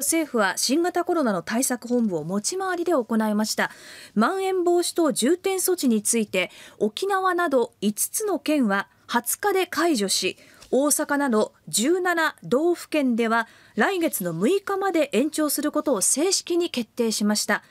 政府は新型コロナの対策本部を持ち回りで行いましたまん延防止等重点措置について沖縄など5つの県は20日で解除し大阪など17道府県では来月の6日まで延長することを正式に決定しました